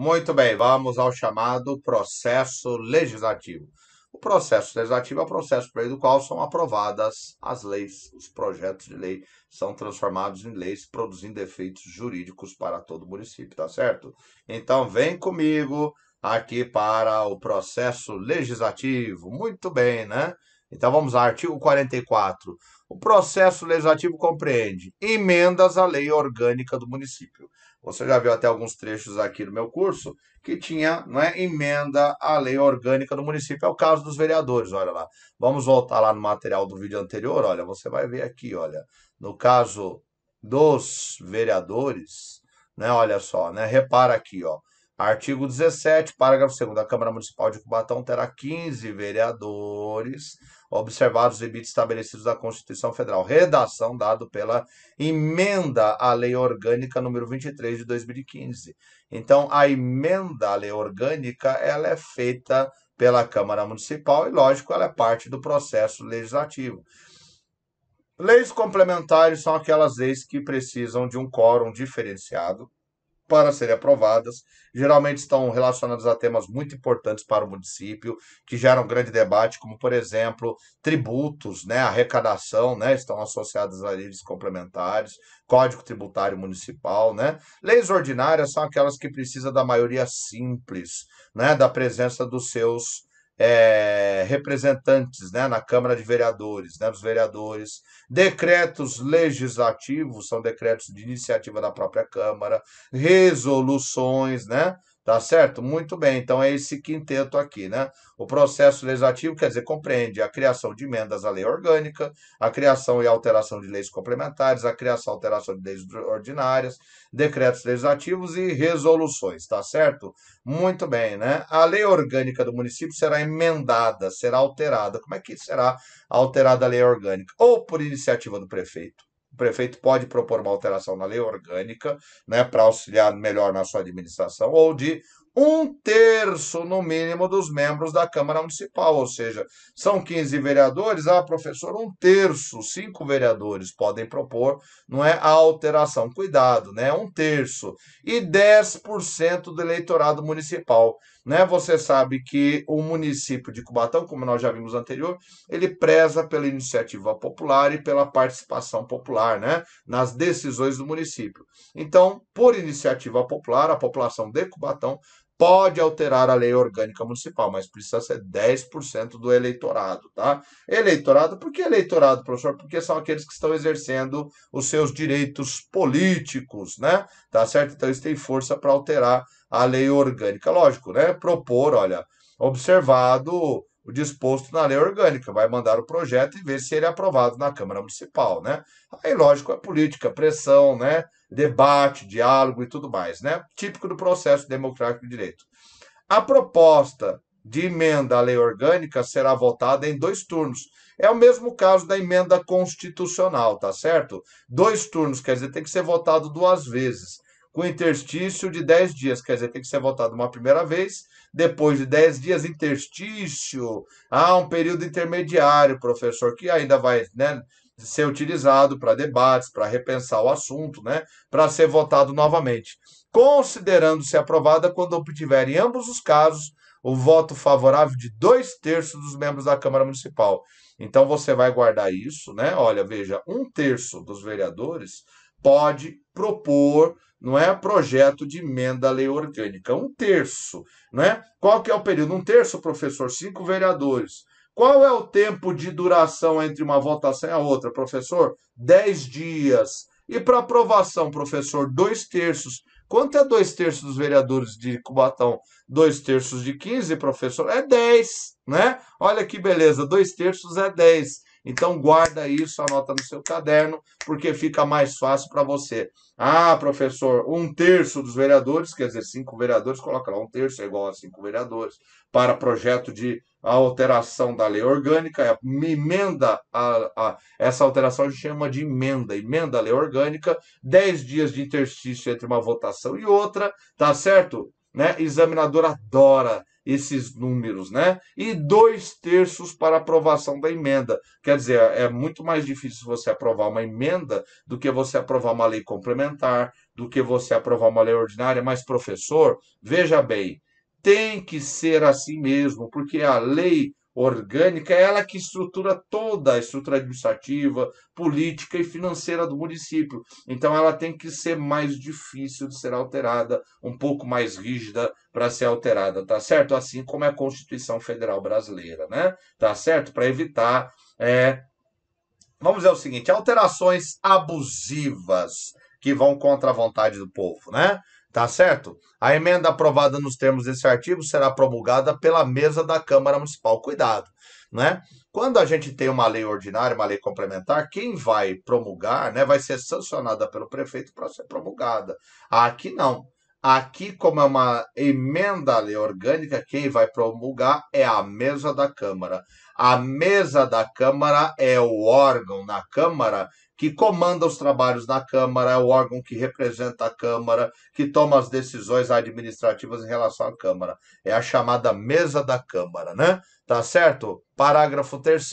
Muito bem, vamos ao chamado processo legislativo. O processo legislativo é o processo por meio do qual são aprovadas as leis, os projetos de lei são transformados em leis, produzindo efeitos jurídicos para todo o município, tá certo? Então vem comigo aqui para o processo legislativo. Muito bem, né? Então vamos ao artigo 44. O processo legislativo compreende emendas à lei orgânica do município. Você já viu até alguns trechos aqui do meu curso que tinha né, emenda à lei orgânica do município. É o caso dos vereadores, olha lá. Vamos voltar lá no material do vídeo anterior, olha, você vai ver aqui, olha. No caso dos vereadores, né, olha só, né, repara aqui, ó. Artigo 17, parágrafo 2 a Câmara Municipal de Cubatão terá 15 vereadores observados os limites estabelecidos na Constituição Federal. Redação dado pela emenda à Lei Orgânica número 23 de 2015. Então, a emenda à Lei Orgânica, ela é feita pela Câmara Municipal e, lógico, ela é parte do processo legislativo. Leis complementares são aquelas leis que precisam de um quórum diferenciado para serem aprovadas. Geralmente estão relacionadas a temas muito importantes para o município, que geram grande debate, como, por exemplo, tributos, né, arrecadação, né, estão associadas a leis complementares, código tributário municipal. Né. Leis ordinárias são aquelas que precisam da maioria simples, né, da presença dos seus é, representantes né, na Câmara de Vereadores, né, dos vereadores, decretos legislativos, são decretos de iniciativa da própria Câmara, resoluções, né, Tá certo? Muito bem, então é esse quinteto aqui, né? O processo legislativo, quer dizer, compreende a criação de emendas à lei orgânica, a criação e alteração de leis complementares, a criação e alteração de leis ordinárias, decretos legislativos e resoluções, tá certo? Muito bem, né? A lei orgânica do município será emendada, será alterada. Como é que será alterada a lei orgânica? Ou por iniciativa do prefeito prefeito pode propor uma alteração na lei orgânica né, para auxiliar melhor na sua administração ou de um terço, no mínimo, dos membros da Câmara Municipal, ou seja, são 15 vereadores, ah, professor, um terço, cinco vereadores podem propor, não é, a alteração, cuidado, né, um terço, e 10% do eleitorado municipal, né, você sabe que o município de Cubatão, como nós já vimos anterior, ele preza pela iniciativa popular e pela participação popular, né, nas decisões do município. Então, por iniciativa popular, a população de Cubatão pode alterar a lei orgânica municipal, mas precisa ser 10% do eleitorado, tá? Eleitorado, por que eleitorado, professor? Porque são aqueles que estão exercendo os seus direitos políticos, né? Tá certo? Então eles têm força para alterar a lei orgânica, lógico, né? Propor, olha, observado o disposto na lei orgânica, vai mandar o projeto e ver se ele é aprovado na Câmara Municipal, né? Aí, lógico, é política, pressão, né? Debate, diálogo e tudo mais, né? Típico do processo democrático de direito. A proposta de emenda à lei orgânica será votada em dois turnos. É o mesmo caso da emenda constitucional, tá certo? Dois turnos, quer dizer, tem que ser votado duas vezes, com interstício de 10 dias, quer dizer, tem que ser votado uma primeira vez depois de 10 dias interstício, há um período intermediário, professor, que ainda vai né, ser utilizado para debates, para repensar o assunto, né, para ser votado novamente. Considerando-se aprovada quando obtiver em ambos os casos o voto favorável de dois terços dos membros da Câmara Municipal. Então você vai guardar isso, né? Olha, veja, um terço dos vereadores pode propor, não é, projeto de emenda à lei orgânica. Um terço, não é? Qual que é o período? Um terço, professor, cinco vereadores. Qual é o tempo de duração entre uma votação e a outra, professor? Dez dias. E para aprovação, professor, dois terços. Quanto é dois terços dos vereadores de Cubatão? Dois terços de 15, professor? É 10, né? Olha que beleza, dois terços é 10. Então guarda isso, anota no seu caderno, porque fica mais fácil para você. Ah, professor, um terço dos vereadores, quer dizer, cinco vereadores, coloca lá, um terço é igual a cinco vereadores, para projeto de alteração da lei orgânica, é, emenda, a, a, essa alteração a gente chama de emenda, emenda à lei orgânica, dez dias de interstício entre uma votação e outra, tá certo? Né? Examinador adora esses números, né? E dois terços para aprovação da emenda. Quer dizer, é muito mais difícil você aprovar uma emenda do que você aprovar uma lei complementar, do que você aprovar uma lei ordinária. Mas, professor, veja bem, tem que ser assim mesmo, porque a lei orgânica é ela que estrutura toda a estrutura administrativa, política e financeira do município. Então ela tem que ser mais difícil de ser alterada, um pouco mais rígida para ser alterada, tá certo? Assim como é a Constituição Federal Brasileira, né? Tá certo? Para evitar é... Vamos dizer o seguinte, alterações abusivas que vão contra a vontade do povo, né? Tá certo? A emenda aprovada nos termos desse artigo será promulgada pela mesa da Câmara Municipal. Cuidado, né? Quando a gente tem uma lei ordinária, uma lei complementar, quem vai promulgar, né, vai ser sancionada pelo prefeito para ser promulgada. Aqui não. Aqui, como é uma emenda à lei orgânica, quem vai promulgar é a mesa da Câmara. A mesa da Câmara é o órgão na Câmara que comanda os trabalhos na Câmara, é o órgão que representa a Câmara, que toma as decisões administrativas em relação à Câmara. É a chamada mesa da Câmara, né? Tá certo? Parágrafo 3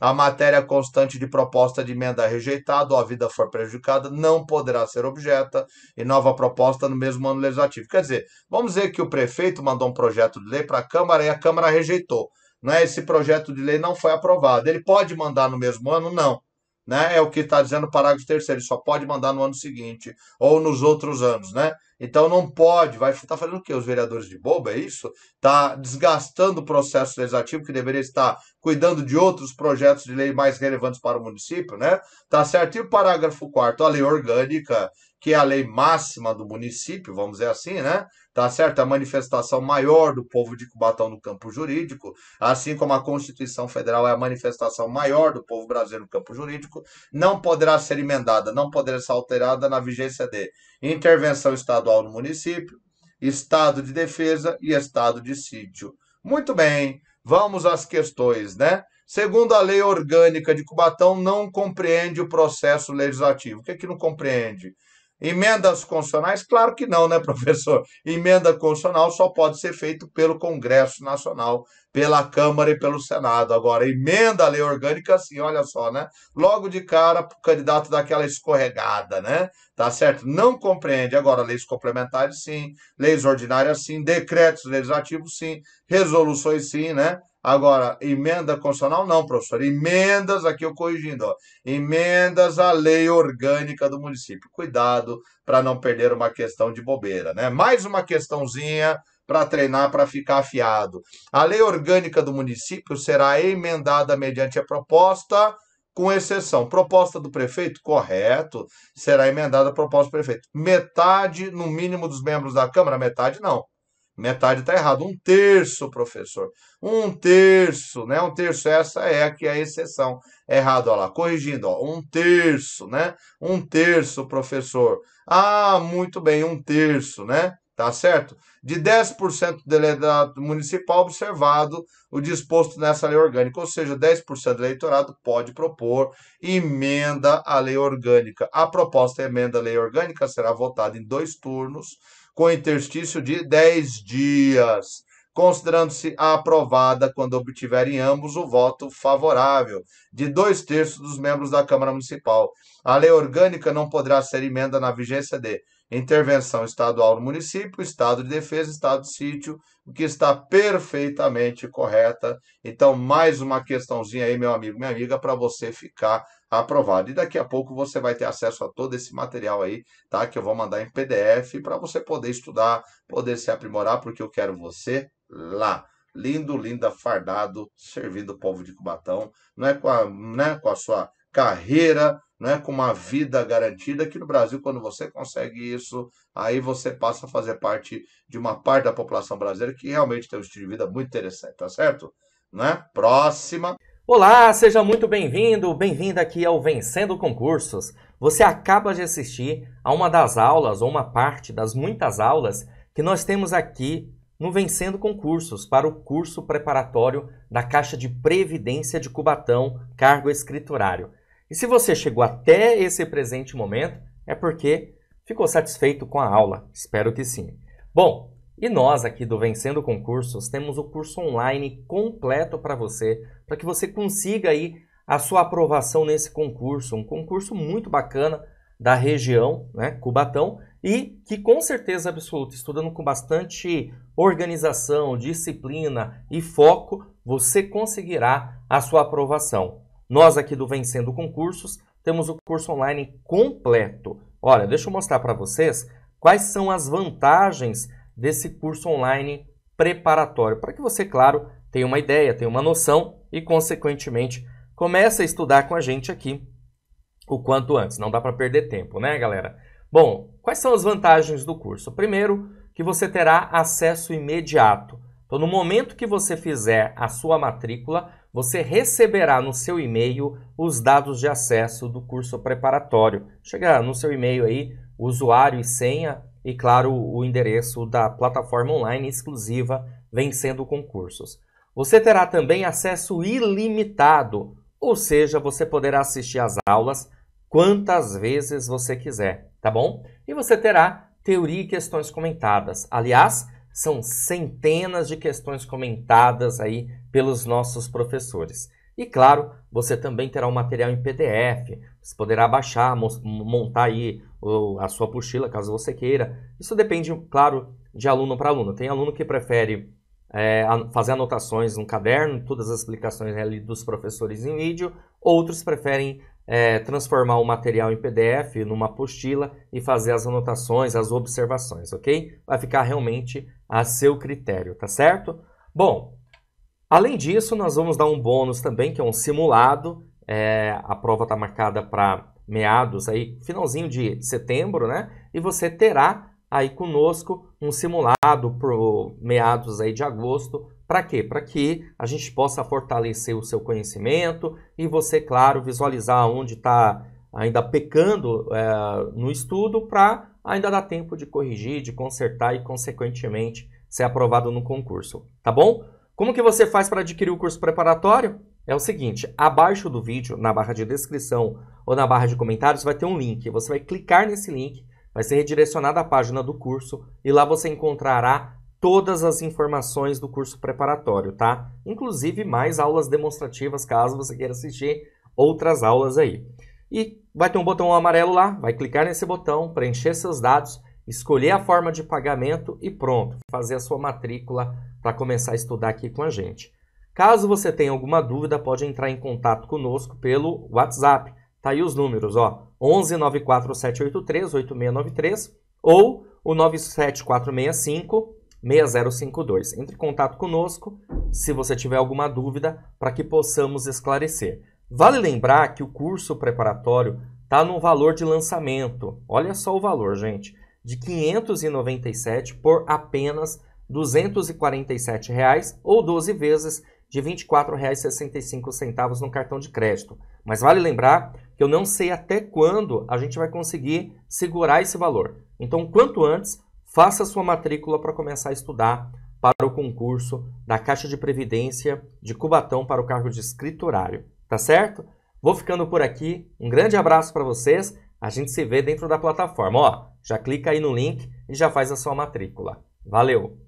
a matéria constante de proposta de emenda rejeitada ou a vida for prejudicada não poderá ser objeta e nova proposta no mesmo ano legislativo. Quer dizer, vamos dizer que o prefeito mandou um projeto de lei para a Câmara e a Câmara rejeitou. Né? Esse projeto de lei não foi aprovado. Ele pode mandar no mesmo ano? Não né? É o que está dizendo o parágrafo terceiro, ele só pode mandar no ano seguinte ou nos outros anos, né? Então não pode, vai estar tá fazendo o quê? Os vereadores de boba, é isso? Está desgastando o processo legislativo que deveria estar cuidando de outros projetos de lei mais relevantes para o município, né? Tá certo? E o parágrafo quarto, a lei orgânica que é a lei máxima do município, vamos dizer assim, né? Tá certo? A manifestação maior do povo de Cubatão no campo jurídico, assim como a Constituição Federal é a manifestação maior do povo brasileiro no campo jurídico, não poderá ser emendada, não poderá ser alterada na vigência de intervenção estadual no município, estado de defesa e estado de sítio. Muito bem, vamos às questões, né? Segundo a lei orgânica de Cubatão, não compreende o processo legislativo. O que é que não compreende? Emendas constitucionais? Claro que não, né, professor? Emenda constitucional só pode ser feita pelo Congresso Nacional, pela Câmara e pelo Senado. Agora, emenda à lei orgânica, sim, olha só, né? Logo de cara, o candidato daquela escorregada, né? Tá certo? Não compreende. Agora, leis complementares, sim. Leis ordinárias, sim. Decretos legislativos, sim. Resoluções, sim, né? Agora, emenda constitucional não, professor. Emendas, aqui eu corrigindo, ó, emendas à lei orgânica do município. Cuidado para não perder uma questão de bobeira, né? Mais uma questãozinha para treinar para ficar afiado. A lei orgânica do município será emendada mediante a proposta com exceção. Proposta do prefeito, correto, será emendada a proposta do prefeito. Metade, no mínimo, dos membros da Câmara, metade não. Metade está errado. Um terço, professor. Um terço, né? Um terço, essa é aqui é a exceção. Errado, olha lá. Corrigindo, ó. Um terço, né? Um terço, professor. Ah, muito bem, um terço, né? Tá certo? de 10% do delegado municipal observado o disposto nessa lei orgânica, ou seja, 10% do eleitorado pode propor emenda à lei orgânica. A proposta de emenda à lei orgânica será votada em dois turnos, com interstício de 10 dias considerando-se aprovada quando obtiverem ambos o voto favorável de dois terços dos membros da Câmara Municipal. A lei orgânica não poderá ser emenda na vigência de intervenção estadual no município, estado de defesa, estado de sítio, o que está perfeitamente correta. Então, mais uma questãozinha aí, meu amigo, minha amiga, para você ficar aprovado. E daqui a pouco você vai ter acesso a todo esse material aí, tá? Que eu vou mandar em PDF para você poder estudar, poder se aprimorar, porque eu quero você lá lindo, linda, fardado, servindo o povo de Cubatão, não é com a, né, com a sua carreira né, com uma vida garantida. Aqui no Brasil, quando você consegue isso, aí você passa a fazer parte de uma parte da população brasileira que realmente tem um estilo de vida muito interessante, tá certo? Né? Próxima. Olá, seja muito bem-vindo, bem-vinda aqui ao Vencendo Concursos. Você acaba de assistir a uma das aulas ou uma parte das muitas aulas que nós temos aqui no Vencendo Concursos para o curso preparatório da Caixa de Previdência de Cubatão, cargo escriturário. E se você chegou até esse presente momento, é porque ficou satisfeito com a aula. Espero que sim. Bom, e nós aqui do Vencendo Concursos temos o curso online completo para você, para que você consiga aí a sua aprovação nesse concurso, um concurso muito bacana da região, né, Cubatão, e que com certeza absoluta, estudando com bastante organização, disciplina e foco, você conseguirá a sua aprovação. Nós aqui do Vencendo Concursos temos o curso online completo. Olha, deixa eu mostrar para vocês quais são as vantagens desse curso online preparatório, para que você, claro, tenha uma ideia, tenha uma noção e, consequentemente, comece a estudar com a gente aqui o quanto antes. Não dá para perder tempo, né, galera? Bom, quais são as vantagens do curso? Primeiro, que você terá acesso imediato. Então, no momento que você fizer a sua matrícula, você receberá no seu e-mail os dados de acesso do curso preparatório. Chega no seu e-mail aí, usuário e senha e, claro, o endereço da plataforma online exclusiva Vencendo Concursos. Você terá também acesso ilimitado, ou seja, você poderá assistir às aulas quantas vezes você quiser, tá bom? E você terá teoria e questões comentadas. Aliás, são centenas de questões comentadas aí pelos nossos professores. E claro, você também terá o um material em PDF, você poderá baixar, montar aí a sua apostila, caso você queira. Isso depende, claro, de aluno para aluno. Tem aluno que prefere é, fazer anotações no caderno, todas as explicações ali dos professores em vídeo, outros preferem é, transformar o material em PDF, numa apostila e fazer as anotações, as observações, ok? Vai ficar realmente a seu critério, tá certo? Bom, além disso, nós vamos dar um bônus também, que é um simulado. É, a prova está marcada para meados aí, finalzinho de setembro, né? E você terá aí conosco um simulado para meados aí de agosto para quê? Para que a gente possa fortalecer o seu conhecimento e você, claro, visualizar onde está ainda pecando é, no estudo para ainda dar tempo de corrigir, de consertar e, consequentemente, ser aprovado no concurso, tá bom? Como que você faz para adquirir o curso preparatório? É o seguinte, abaixo do vídeo, na barra de descrição ou na barra de comentários, vai ter um link. Você vai clicar nesse link, vai ser redirecionado à página do curso e lá você encontrará todas as informações do curso preparatório, tá? Inclusive mais aulas demonstrativas, caso você queira assistir outras aulas aí. E vai ter um botão amarelo lá, vai clicar nesse botão, preencher seus dados, escolher a forma de pagamento e pronto, fazer a sua matrícula para começar a estudar aqui com a gente. Caso você tenha alguma dúvida, pode entrar em contato conosco pelo WhatsApp. Tá aí os números, ó, 11 94783 8693 ou o 97465 6052. Entre em contato conosco se você tiver alguma dúvida para que possamos esclarecer. Vale lembrar que o curso preparatório está no valor de lançamento. Olha só o valor, gente, de 597 por apenas R$ 247 reais, ou 12 vezes de R$ 24,65 no cartão de crédito. Mas vale lembrar que eu não sei até quando a gente vai conseguir segurar esse valor. Então, quanto antes, Faça sua matrícula para começar a estudar para o concurso da Caixa de Previdência de Cubatão para o cargo de escriturário, tá certo? Vou ficando por aqui. Um grande abraço para vocês. A gente se vê dentro da plataforma. Ó, já clica aí no link e já faz a sua matrícula. Valeu!